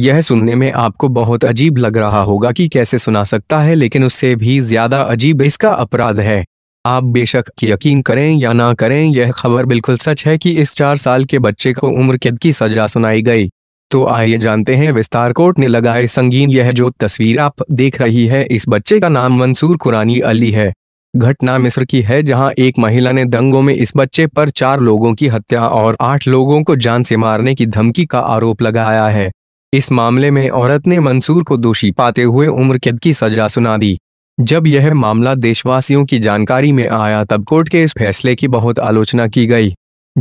यह सुनने में आपको बहुत अजीब लग रहा होगा कि कैसे सुना सकता है लेकिन उससे भी ज्यादा अजीब इसका अपराध है आप बेशक यकीन करें या ना करें यह खबर बिल्कुल सच है कि इस चार साल के बच्चे को उम्र कैद की सजा सुनाई गई तो आइए जानते हैं विस्तार कोर्ट ने लगाए संगीन यह जो तस्वीर आप देख रही है इस बच्चे का नाम मंसूर कुरानी अली है घटना मिस्र की है जहां एक महिला ने दंगों में इस बच्चे पर चार लोगों की हत्या और आठ लोगों को जान से मारने की धमकी का आरोप लगाया है इस मामले में औरत ने मंसूर को दोषी पाते हुए उम्र कैद की सजा सुना दी जब यह मामला देशवासियों की जानकारी में आया तब कोर्ट के इस फैसले की बहुत आलोचना की गई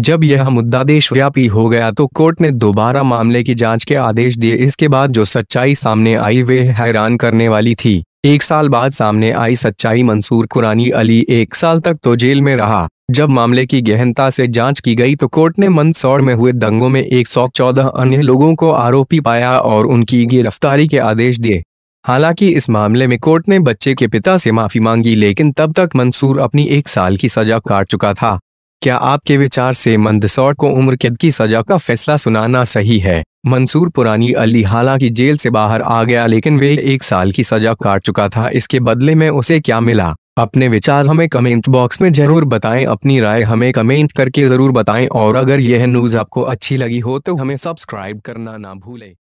जब यह मुद्दा देशव्यापी हो गया तो कोर्ट ने दोबारा मामले की जांच के आदेश दिए इसके बाद जो सच्चाई सामने आई वे हैरान करने वाली थी एक साल बाद सामने आई सच्चाई मंसूर कुरानी अली एक साल तक तो जेल में रहा जब मामले की गहनता से जांच की गई तो कोर्ट ने मंदसौर में हुए दंगों में 114 अन्य लोगों को आरोपी पाया और उनकी गिरफ्तारी के आदेश दिए हालांकि इस मामले में कोर्ट ने बच्चे के पिता से माफी मांगी लेकिन तब तक मंसूर अपनी एक साल की सजा काट चुका था क्या आपके विचार से मंदसौर को उम्र कैद की सजा का फैसला सुनाना सही है मंसूर पुरानी अली हालांकि जेल से बाहर आ गया लेकिन वे एक साल की सजा काट चुका था इसके बदले में उसे क्या मिला अपने विचार हमें कमेंट बॉक्स में जरूर बताएं अपनी राय हमें कमेंट करके जरूर बताएं और अगर यह न्यूज आपको अच्छी लगी हो तो हमें सब्सक्राइब करना ना भूलें